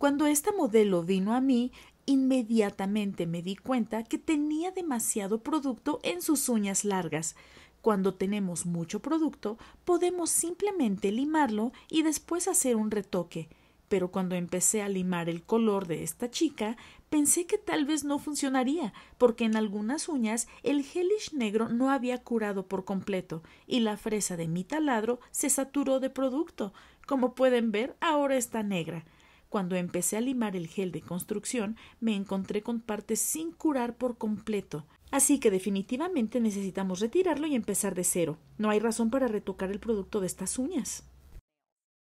Cuando esta modelo vino a mí, inmediatamente me di cuenta que tenía demasiado producto en sus uñas largas. Cuando tenemos mucho producto, podemos simplemente limarlo y después hacer un retoque. Pero cuando empecé a limar el color de esta chica, pensé que tal vez no funcionaría, porque en algunas uñas el gelish negro no había curado por completo y la fresa de mi taladro se saturó de producto. Como pueden ver, ahora está negra. Cuando empecé a limar el gel de construcción, me encontré con partes sin curar por completo. Así que definitivamente necesitamos retirarlo y empezar de cero. No hay razón para retocar el producto de estas uñas.